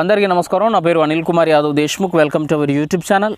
అందరికీ నమస్కారం నా పేరు Anil Kumar Yadav Deshmukh welcome to our YouTube channel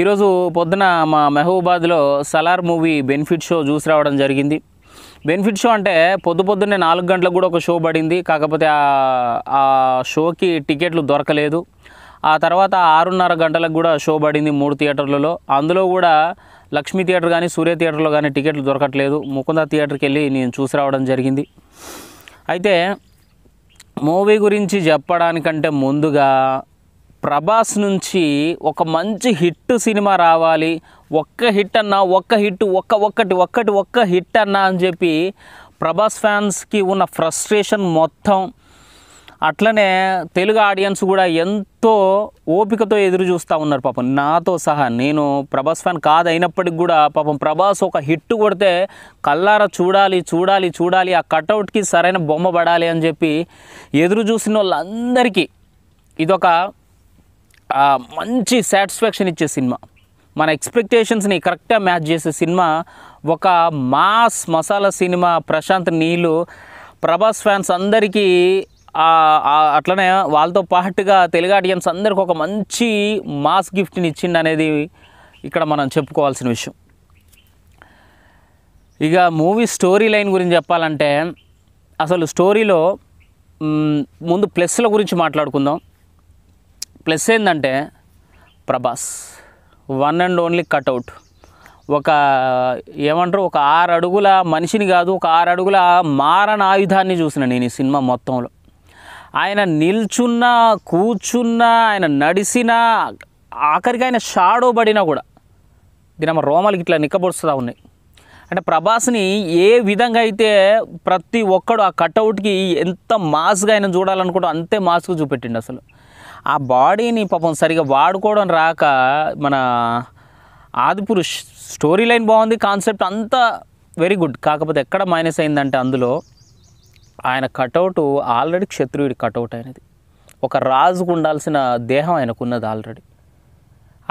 ఈరోజు పొద్దున మా మెహబూబాద్లో సలార్ మూవీ బెనిఫిట్ షో చూసి రావడం జరిగింది బెనిఫిట్ షో అంటే పొద్దు పొద్దున్నే నాలుగు గంటలకు కూడా ఒక షో పడింది కాకపోతే ఆ షోకి టికెట్లు దొరకలేదు ఆ తర్వాత ఆరున్నర గంటలకు కూడా షో పడింది మూడు థియేటర్లలో అందులో కూడా లక్ష్మీ థియేటర్ కానీ సూర్య థియేటర్లో కానీ టికెట్లు దొరకట్లేదు ముకుంద థియేటర్కి వెళ్ళి నేను చూసి రావడం జరిగింది అయితే మూవీ గురించి చెప్పడానికంటే ముందుగా ప్రభాస్ నుంచి ఒక మంచి హిట్ సినిమా రావాలి ఒక్క హిట్ అన్నా ఒక్క హిట్ ఒక్క ఒక్కటి ఒక్కటి ఒక్క హిట్ అన్నా అని చెప్పి ప్రభాస్ ఫ్యాన్స్కి ఉన్న ఫ్రస్ట్రేషన్ మొత్తం అట్లనే తెలుగు ఆడియన్స్ కూడా ఎంతో ఓపికతో ఎదురు చూస్తూ ఉన్నారు పాపం నాతో సహా నేను ప్రభాస్ ఫ్యాన్ కాదైనప్పటికి కూడా పాపం ప్రభాస్ ఒక హిట్ కొడితే కల్లార చూడాలి చూడాలి చూడాలి ఆ కటౌట్కి సరైన బొమ్మ పడాలి అని చెప్పి ఎదురు చూసిన వాళ్ళందరికీ ఇదొక మంచి సాటిస్ఫాక్షన్ ఇచ్చే సినిమా మన ఎక్స్పెక్టేషన్స్ని కరెక్ట్గా మ్యాచ్ చేసే సినిమా ఒక మాస్ మసాలా సినిమా ప్రశాంత్ నీలు ప్రభాస్ ఫ్యాన్స్ అందరికీ అట్లనే వాళ్ళతో పాటుగా తెలుగు ఆడియన్స్ అందరికి ఒక మంచి మాస్ గిఫ్ట్ని ఇచ్చింది అనేది ఇక్కడ మనం చెప్పుకోవాల్సిన విషయం ఇక మూవీ స్టోరీ లైన్ గురించి చెప్పాలంటే అసలు స్టోరీలో ముందు ప్లస్ల గురించి మాట్లాడుకుందాం ప్లస్ ఏంటంటే Prabhas one and only cutout ఒక ఏమంటారు ఒక ఆరు అడుగుల మనిషిని కాదు ఒక ఆరు అడుగుల మారణ ఆయుధాన్ని చూసిన నేను ఈ సినిమా మొత్తంలో ఆయన నిల్చున్న కూర్చున్న ఆయన నడిసిన ఆఖరికి ఆయన షాడో పడినా కూడా దీని రోమాలకి ఇట్లా నిక్కబొడుస్తూ ఉన్నాయి అంటే ప్రభాస్ని ఏ విధంగా అయితే ప్రతి ఒక్కడు ఆ కట్అవుట్కి ఎంత మాస్గా ఆయన చూడాలనుకుంటూ అంతే మాస్గా చూపెట్టిండు అసలు ఆ బాడీని పాపం సరిగా వాడుకోవడం రాక మన ఆదిపురుష్ స్టోరీ లైన్ బాగుంది కాన్సెప్ట్ అంతా వెరీ గుడ్ కాకపోతే ఎక్కడ మైనస్ అయిందంటే అందులో ఆయన కటౌట్ ఆల్రెడీ క్షత్రియుడి కటౌట్ అయినది ఒక రాజుకు ఉండాల్సిన దేహం ఆయనకు ఉన్నది ఆల్రెడీ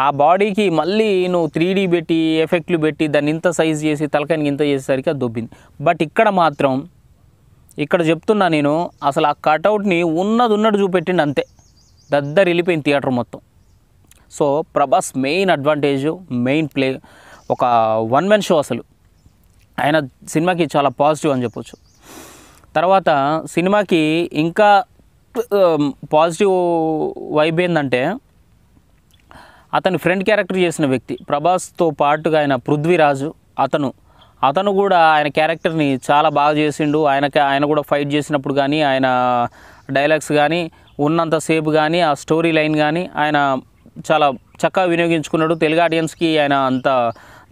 ఆ బాడీకి మళ్ళీ నువ్వు త్రీ డీ పెట్టి ఎఫెక్ట్లు పెట్టి దాన్ని ఇంత సైజ్ చేసి తలకాయనికి ఇంత చేసేసరికి అది దొబ్బింది బట్ ఇక్కడ మాత్రం ఇక్కడ చెప్తున్నా నేను అసలు ఆ కటౌట్ని ఉన్నది ఉన్నట్టు చూపెట్టిండి అంతే దద్దరి వెళ్ళిపోయింది థియేటర్ మొత్తం so Prabhas main advantage main play ఒక వన్ మ్యాన్ షో అసలు ఆయన సినిమాకి చాలా పాజిటివ్ అని చెప్పొచ్చు తర్వాత సినిమాకి ఇంకా పాజిటివ్ వైబ్ ఏంటంటే అతని ఫ్రెండ్ క్యారెక్టర్ చేసిన వ్యక్తి ప్రభాస్తో పాటుగా ఆయన పృథ్వీరాజు అతను అతను కూడా ఆయన క్యారెక్టర్ని చాలా బాగా చేసిండు ఆయనకి ఆయన కూడా ఫైట్ చేసినప్పుడు కానీ ఆయన డైలాగ్స్ కానీ ఉన్నంతసేపు కానీ ఆ స్టోరీ లైన్ కానీ ఆయన చాలా చక్కగా వినియోగించుకున్నాడు తెలుగు ఆడియన్స్కి ఆయన అంత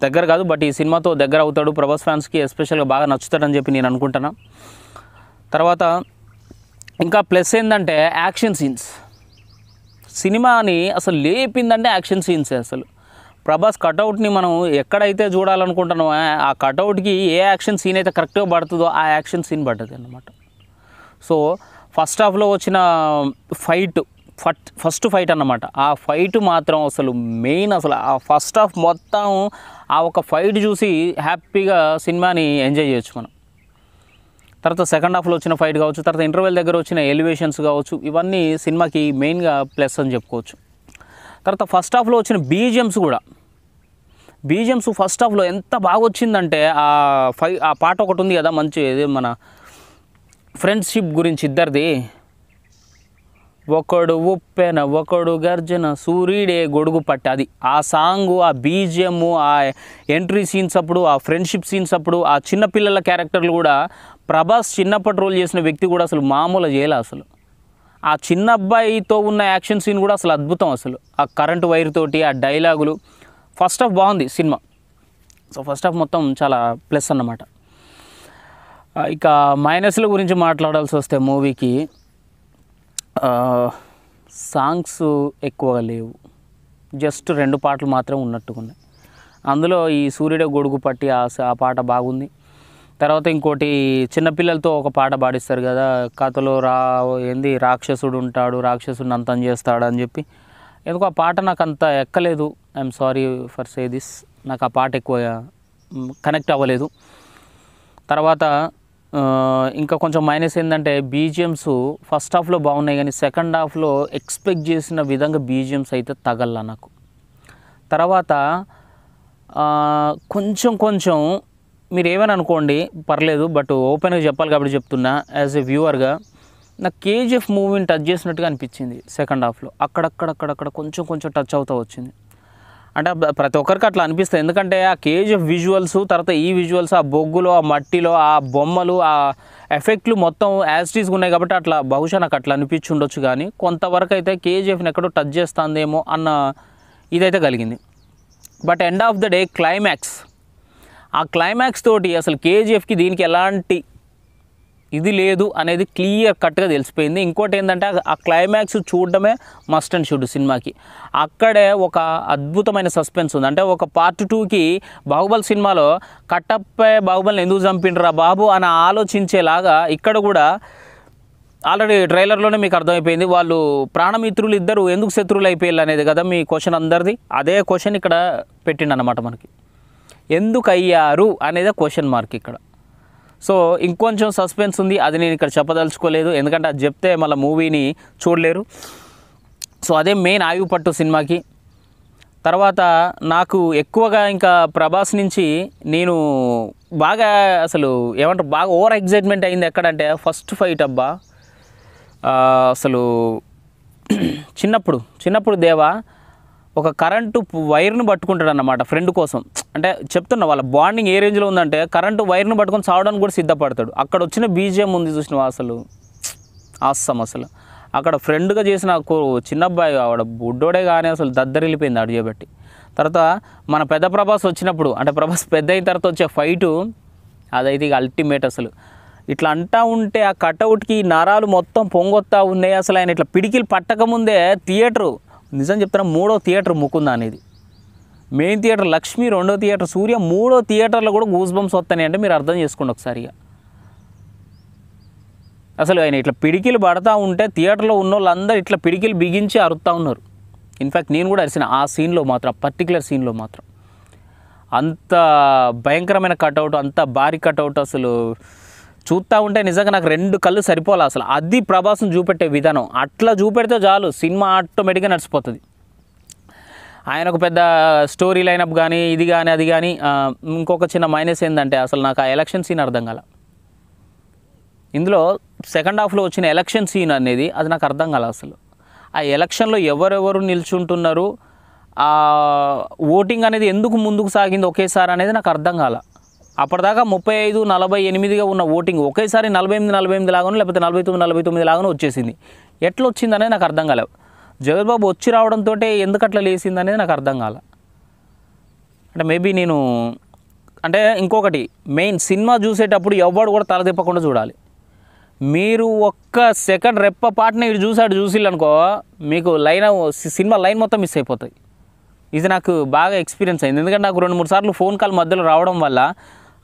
దగ్గర కాదు బట్ ఈ సినిమాతో దగ్గర అవుతాడు ప్రభాస్ ఫ్యాన్స్కి ఎస్పెషల్గా బాగా నచ్చుతాడని చెప్పి నేను అనుకుంటున్నా తర్వాత ఇంకా ప్లస్ ఏంటంటే యాక్షన్ సీన్స్ సినిమాని అసలు లేపిందంటే యాక్షన్ సీన్స్ అసలు ప్రభాస్ కటౌట్ని మనం ఎక్కడైతే చూడాలనుకుంటున్నామో ఆ కటౌట్కి ఏ యాక్షన్ సీన్ అయితే కరెక్ట్గా పడుతుందో ఆ యాక్షన్ సీన్ పడ్డది అనమాట సో ఫస్ట్ హాఫ్లో వచ్చిన ఫైట్ ఫట్ ఫస్ట్ ఫైట్ అన్నమాట ఆ ఫైట్ మాత్రం అసలు మెయిన్ అసలు ఆ ఫస్ట్ హాఫ్ మొత్తం ఆ ఒక ఫైట్ చూసి హ్యాపీగా సినిమాని ఎంజాయ్ చేయొచ్చు మనం తర్వాత సెకండ్ హాఫ్లో వచ్చిన ఫైట్ కావచ్చు తర్వాత ఇంటర్వెల్ దగ్గర వచ్చిన ఎలివేషన్స్ కావచ్చు ఇవన్నీ సినిమాకి మెయిన్గా ప్లస్ అని చెప్పుకోవచ్చు తర్వాత ఫస్ట్ హాఫ్లో వచ్చిన బీజిఎమ్స్ కూడా బీజిఎమ్స్ ఫస్ట్ హాఫ్లో ఎంత బాగా వచ్చిందంటే ఆ ఫై ఆ పాట ఒకటి ఉంది కదా మంచి మన ఫ్రెండ్షిప్ గురించి ఇద్దరిది ఒకడు ఉప్పెన ఒకడు గర్జన సూర్యుడే గొడుగు పట్ట అది ఆ సాంగ్ ఆ బీజిఎము ఆ ఎంట్రీ సీన్స్ అప్పుడు ఆ ఫ్రెండ్షిప్ సీన్స్ అప్పుడు ఆ చిన్నపిల్లల క్యారెక్టర్లు కూడా ప్రభాస్ చిన్నప్పటి రోల్ చేసిన వ్యక్తి కూడా అసలు మామూలు చేయాలి అసలు ఆ చిన్న అబ్బాయితో ఉన్న యాక్షన్ సీన్ కూడా అసలు అద్భుతం అసలు ఆ కరెంటు వైర్ తోటి ఆ డైలాగులు ఫస్ట్ ఆఫ్ బాగుంది సినిమా సో ఫస్ట్ ఆఫ్ మొత్తం చాలా ప్లస్ అన్నమాట ఇక మైనస్ల గురించి మాట్లాడాల్సి వస్తే మూవీకి సాంగ్స్ ఎక్కువగా లేవు జస్ట్ రెండు పాటలు మాత్రం ఉన్నట్టుకున్నాయి అందులో ఈ సూర్యుడే గొడుగు పట్టి ఆ పాట బాగుంది తర్వాత ఇంకోటి చిన్నపిల్లలతో ఒక పాట పాడిస్తారు కదా కథలో రా ఏంది రాక్షసుడు ఉంటాడు రాక్షసుడిని అంతం చేస్తాడు అని చెప్పి ఎందుకు ఆ పాట నాకు అంత ఎక్కలేదు I'm sorry for say this నాకు ఆ పాట ఎక్కువ కనెక్ట్ అవ్వలేదు తర్వాత ఇంకా కొంచెం మైనస్ ఏంటంటే బీజిఎమ్స్ ఫస్ట్ హాఫ్లో బాగున్నాయి కానీ సెకండ్ హాఫ్లో ఎక్స్పెక్ట్ చేసిన విధంగా బీజిఎమ్స్ అయితే తగల్ల నాకు తర్వాత కొంచెం కొంచెం మీరు ఏమైనా అనుకోండి పర్లేదు బట్ ఓపెన్గా చెప్పాలి కాబట్టి చెప్తున్నా యాజ్ ఎ వ్యూవర్గా నాకు కేజీఎఫ్ మూవీని టచ్ చేసినట్టుగా అనిపించింది సెకండ్ హాఫ్లో అక్కడక్కడక్కడక్కడ కొంచెం కొంచెం టచ్ అవుతా వచ్చింది అంటే ప్రతి ఒక్కరికి అట్లా అనిపిస్తుంది ఎందుకంటే ఆ కేజీఎఫ్ విజువల్స్ తర్వాత ఈ విజువల్స్ ఆ బొగ్గులో ఆ మట్టిలో ఆ బొమ్మలు ఆ ఎఫెక్ట్లు మొత్తం యాజిటీస్గా ఉన్నాయి కాబట్టి అట్లా బహుశా నాకు అట్లా అనిపించుండొచ్చు కానీ కొంతవరకు అయితే కేజీఎఫ్ని ఎక్కడో టచ్ చేస్తుందేమో అన్న ఇదైతే కలిగింది but end of the day climax ఆ క్లైమాక్స్ తోటి అసలు కేజీఎఫ్కి దీనికి ఎలాంటి ఇది లేదు అనేది క్లియర్ కట్గా తెలిసిపోయింది ఇంకోటి ఏంటంటే ఆ క్లైమాక్స్ చూడడమే మస్ట్ అండ్ షుడ్ సినిమాకి అక్కడే ఒక అద్భుతమైన సస్పెన్స్ ఉంది అంటే ఒక పార్ట్ టూకి బాహుబలి సినిమాలో కట్టప్పే బాహుబలిని ఎందుకు చంపిండ్రా బాబు అని ఆలోచించేలాగా ఇక్కడ కూడా ఆల్రెడీ ట్రైలర్లోనే మీకు అర్థమైపోయింది వాళ్ళు ప్రాణమిత్రులు ఇద్దరు ఎందుకు శత్రువులు అయిపోయారు అనేది కదా మీ క్వశ్చన్ అందరిది అదే క్వశ్చన్ ఇక్కడ పెట్టిండనమాట మనకి ఎందుకు అయ్యారు అనేది క్వశ్చన్ మార్క్ ఇక్కడ సో ఇంకొంచెం సస్పెన్స్ ఉంది అది నేను ఇక్కడ చెప్పదలుచుకోలేదు ఎందుకంటే అది చెప్తే మళ్ళీ మూవీని చూడలేరు సో అదే మెయిన్ ఆయువు పట్టు సినిమాకి తర్వాత నాకు ఎక్కువగా ఇంకా ప్రభాస్ నుంచి నేను బాగా అసలు ఏమంటారు బాగా ఓవర్ ఎగ్జైట్మెంట్ అయింది ఎక్కడంటే ఫస్ట్ ఫైట్ అబ్బా అసలు చిన్నప్పుడు చిన్నప్పుడు దేవా ఒక కరెంటు వైర్ను పట్టుకుంటాడు అన్నమాట ఫ్రెండ్ కోసం అంటే చెప్తున్నా వాళ్ళ బాండింగ్ ఏ రేంజ్లో ఉందంటే కరెంటు వైర్ను పట్టుకొని చావడానికి కూడా సిద్ధపడతాడు అక్కడ వచ్చిన బీజిఎం ఉంది చూసిన అసలు ఆస్తాం అసలు అక్కడ ఫ్రెండ్గా చేసిన చిన్న అబ్బాయి ఆవిడ బుడ్డోడే కానీ అసలు దద్దరిల్లిపోయింది అడిగబెట్టి తర్వాత మన పెద్ద ప్రభాస్ వచ్చినప్పుడు అంటే ప్రభాస్ పెద్ద అయిన తర్వాత వచ్చే ఫైటు అదైతే ఇక అల్టిమేట్ అసలు ఇట్లా అంటా ఉంటే ఆ కటౌట్కి నరాలు మొత్తం పొంగొత్తా ఉన్నాయి అసలు ఆయన ఇట్లా పిడికిలు పట్టకముందే థియేటరు నిజం చెప్తున్నా మూడో థియేటర్ ముకుంద అనేది మెయిన్ థియేటర్ లక్ష్మి రెండో థియేటర్ సూర్య మూడో థియేటర్లో కూడా గూస్ బంప్స్ వస్తాయి అంటే మీరు అర్థం చేసుకోండి ఒకసారిగా అసలు ఆయన ఇట్లా పిడికిలు పడతా ఉంటే థియేటర్లో ఉన్న వాళ్ళందరూ ఇట్లా పిడికిలు బిగించి అరుతూ ఉన్నారు ఇన్ఫ్యాక్ట్ నేను కూడా అరిసిన ఆ సీన్లో మాత్రం పర్టికులర్ సీన్లో మాత్రం అంత భయంకరమైన కటౌట్ అంత భారీ కటౌట్ అసలు చూస్తూ ఉంటే నిజంగా నాకు రెండు కళ్ళు సరిపోలే అసలు అది ప్రభాసం చూపెట్టే విధానం అట్లా చూపెడితే చాలు సినిమా ఆటోమేటిక్గా నడిచిపోతుంది ఆయన ఒక పెద్ద స్టోరీ లైనప్ కానీ ఇది కానీ అది కానీ ఇంకొక చిన్న మైనస్ ఏంటంటే అసలు నాకు ఆ ఎలక్షన్ సీన్ అర్థం కాల ఇందులో సెకండ్ హాఫ్లో వచ్చిన ఎలక్షన్ సీన్ అనేది అది నాకు అర్థం కాల అసలు ఆ ఎలక్షన్లో ఎవరెవరు నిల్చుంటున్నారు ఓటింగ్ అనేది ఎందుకు ముందుకు సాగింది ఒకేసారి అనేది నాకు అర్థం కాలే అప్పటిదాకా ముప్పై ఐదు నలభై ఎనిమిదిగా ఉన్న ఓటింగ్ ఒకేసారి నలభై ఎనిమిది నలభై ఎనిమిది లాగాను లేకపోతే నలభై తొమ్మిది నలభై తొమ్మిది లాగాను వచ్చేసింది ఎట్లా వచ్చిందనేది నాకు అర్థం కాలేదు జగన్బాబు వచ్చి రావడంతో ఎందుకు అట్లా అనేది నాకు అర్థం కాల అంటే మేబీ నేను అంటే ఇంకొకటి మెయిన్ సినిమా చూసేటప్పుడు ఎవ్వడు కూడా తల తిప్పకుండా చూడాలి మీరు ఒక్క సెకండ్ రెప్ప పాటని ఇటు చూసాడు చూసిల్లనుకో మీకు లైన్ సినిమా లైన్ మొత్తం మిస్ అయిపోతాయి ఇది నాకు బాగా ఎక్స్పీరియన్స్ అయింది ఎందుకంటే నాకు రెండు మూడు సార్లు ఫోన్ కాల్ మధ్యలో రావడం వల్ల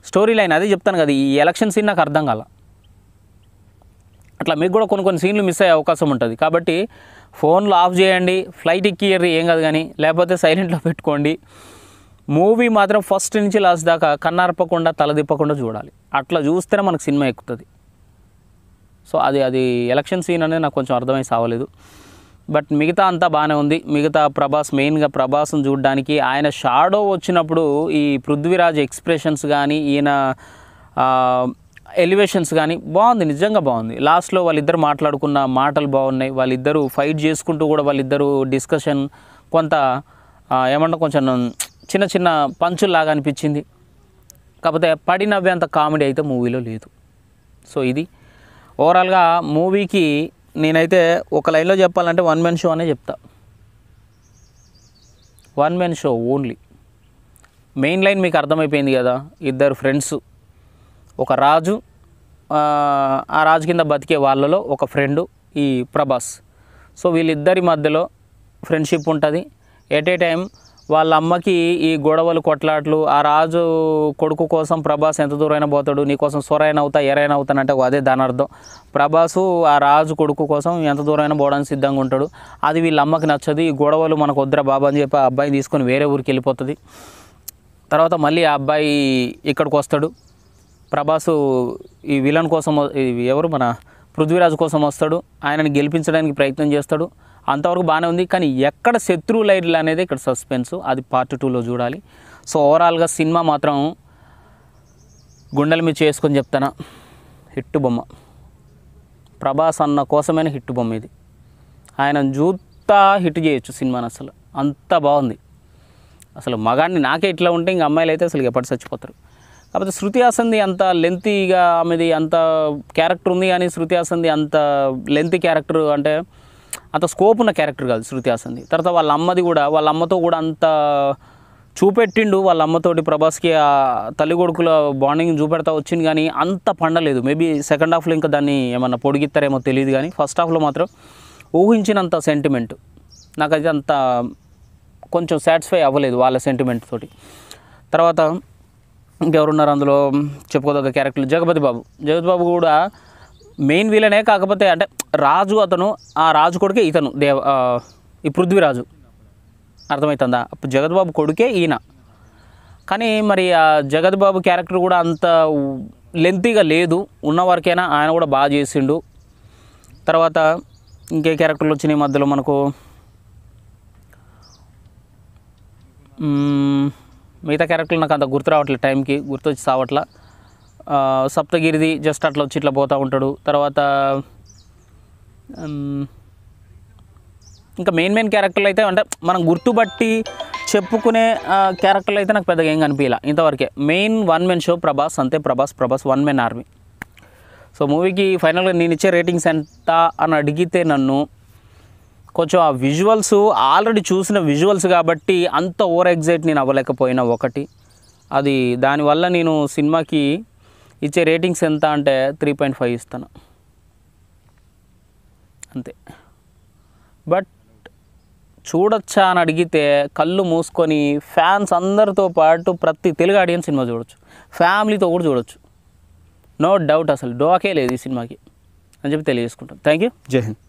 స్టోరీ లైన్ అదే చెప్తాను కదా ఈ ఎలక్షన్ సీన్ నాకు అర్థం కాల అట్లా మీకు కూడా కొన్ని కొన్ని సీన్లు మిస్ అయ్యే అవకాశం ఉంటుంది కాబట్టి ఫోన్లు ఆఫ్ చేయండి ఫ్లైట్ ఎక్కియర్రి ఏం కాదు కానీ లేకపోతే సైలెంట్లో పెట్టుకోండి మూవీ మాత్రం ఫస్ట్ నుంచి లాస్ట్ దాకా కన్నార్పకుండా తలదిప్పకుండా చూడాలి అట్లా చూస్తేనే మనకు సినిమా ఎక్కుతుంది సో అది అది ఎలక్షన్ సీన్ అనేది నాకు కొంచెం అర్థమై సావలేదు బట్ మిగతా అంతా బాగానే ఉంది మిగతా ప్రభాస్ మెయిన్గా ప్రభాస్ని చూడడానికి ఆయన షాడో వచ్చినప్పుడు ఈ పృథ్వీరాజ్ ఎక్స్ప్రెషన్స్ కానీ ఈయన ఎలివేషన్స్ కానీ బాగుంది నిజంగా బాగుంది లాస్ట్లో వాళ్ళిద్దరు మాట్లాడుకున్న మాటలు బాగున్నాయి వాళ్ళిద్దరూ ఫైట్ చేసుకుంటూ కూడా వాళ్ళిద్దరూ డిస్కషన్ కొంత ఏమన్నా కొంచెం చిన్న చిన్న పంచుల్లాగా అనిపించింది కాకపోతే పడినవ్వేంత కామెడీ అయితే మూవీలో లేదు సో ఇది ఓవరాల్గా మూవీకి నేనైతే ఒక లైన్లో చెప్పాలంటే వన్ మెన్ షో అనే చెప్తా one men show only main line మీకు అర్థమైపోయింది కదా ఇద్దరు ఫ్రెండ్స్ ఒక రాజు ఆ రాజు కింద బతికే వాళ్ళలో ఒక ఫ్రెండు ఈ ప్రభాస్ సో వీళ్ళిద్దరి మధ్యలో ఫ్రెండ్షిప్ ఉంటుంది ఎట్ ఏ టైం వాళ్ళ అమ్మకి ఈ గొడవలు కొట్లాట్లు ఆ రాజు కొడుకు కోసం ప్రభాస్ ఎంత దూరైనా పోతాడు నీకోసం సొరైన అవుతా ఎరైన అవుతానంటే అదే దాని అర్థం ప్రభాసు ఆ రాజు కొడుకు కోసం ఎంత దూరైనా పోవడానికి సిద్ధంగా ఉంటాడు అది వీళ్ళ అమ్మకి నచ్చదు ఈ గొడవలు మనకు వద్దరా బాబా అని చెప్పి ఆ అబ్బాయిని తీసుకొని వేరే ఊరికి వెళ్ళిపోతుంది తర్వాత మళ్ళీ ఆ అబ్బాయి ఇక్కడికి వస్తాడు ప్రభాసు ఈ విలన్ కోసం ఎవరు మన పృథ్వీరాజు కోసం వస్తాడు ఆయనని గెలిపించడానికి ప్రయత్నం చేస్తాడు అంతవరకు బాగానే ఉంది కానీ ఎక్కడ శత్రు లైట్లు అనేది ఇక్కడ సస్పెన్స్ అది పార్ట్ టూలో చూడాలి సో ఓవరాల్గా సినిమా మాత్రం గుండెల మీద చేసుకొని చెప్తానా హిట్టు బొమ్మ ప్రభాస్ అన్న కోసమైన హిట్టు బొమ్మ ఇది ఆయన జూతా హిట్ చేయొచ్చు సినిమాని అసలు అంత బాగుంది అసలు మగాన్ని నాకే ఇట్లా ఉంటే ఇంక అమ్మాయిలు అయితే అసలు ఎప్పటి చచ్చిపోతారు కాకపోతే శృతి ఆసంది అంత లెంతీగా ఆమెది అంత క్యారెక్టర్ ఉంది కానీ శృతి ఆసంది అంత లెంతీ క్యారెక్టర్ అంటే అంత స్కోప్ ఉన్న క్యారెక్టర్ కాదు శృతి హాసన్ది తర్వాత వాళ్ళ అమ్మది కూడా వాళ్ళ అమ్మతో కూడా అంత చూపెట్టిండు వాళ్ళ అమ్మతోటి ప్రభాస్కి ఆ తల్లి కొడుకుల బాండింగ్ చూపెడతా వచ్చింది కానీ అంత పండలేదు మేబీ సెకండ్ హాఫ్లో ఇంకా దాన్ని ఏమన్నా పొడిగిస్తారేమో తెలియదు కానీ ఫస్ట్ హాఫ్లో మాత్రం ఊహించినంత సెంటిమెంట్ నాకైతే అంత కొంచెం సాటిస్ఫై అవ్వలేదు వాళ్ళ సెంటిమెంట్ తోటి తర్వాత ఇంకెవరున్నారు అందులో చెప్పుకోదగ్గ క్యారెక్టర్లు జగపతి బాబు జగపతి బాబు కూడా మెయిన్ వీలనే కాకపోతే అంటే రాజు అతను ఆ రాజు కొడుకే ఇతను దేవ ఈ పృథ్వీరాజు అర్థమవుతుందా జగద్బాబు కొడుకే ఈయన కానీ మరి ఆ జగద్బాబు క్యారెక్టర్ కూడా అంత లెంతీగా లేదు ఉన్నవారికైనా ఆయన కూడా బాగా చేసిండు తర్వాత ఇంకే క్యారెక్టర్లు వచ్చినాయి మధ్యలో మనకు మిగతా క్యారెక్టర్లు నాకు అంత గుర్తు రావట్లేదు టైంకి గుర్తొచ్చి సావట్లా సప్తగిరిది జస్ట్ అట్లా వచ్చి ఇట్లా పోతూ ఉంటాడు తర్వాత ఇంకా మెయిన్ మెయిన్ క్యారెక్టర్లు అయితే అంటే మనం గుర్తుపట్టి చెప్పుకునే క్యారెక్టర్లు అయితే నాకు పెద్దగా ఏం కనిపించలే ఇంతవరకే main one men show Prabhas అంతే Prabhas Prabhas one men army so మూవీకి ఫైనల్గా నేను ఇచ్చే రేటింగ్స్ ఎంత అని అడిగితే నన్ను కొంచెం ఆ విజువల్స్ ఆల్రెడీ చూసిన విజువల్స్ కాబట్టి అంత ఓవర్ ఎగ్జైట్ నేను అవ్వలేకపోయినా ఒకటి అది దానివల్ల నేను సినిమాకి ఇచ్చే రేటింగ్స్ ఎంత అంటే త్రీ పాయింట్ ఫైవ్ ఇస్తాను అంతే బట్ చూడొచ్చా అని అడిగితే కళ్ళు మూసుకొని ఫ్యాన్స్ అందరితో పాటు ప్రతి తెలుగు ఆడియన్స్ సినిమా చూడొచ్చు ఫ్యామిలీతో కూడా చూడొచ్చు నో డౌట్ అసలు డోకే లేదు ఈ సినిమాకి అని చెప్పి తెలియజేసుకుంటాం థ్యాంక్ యూ జై హింద్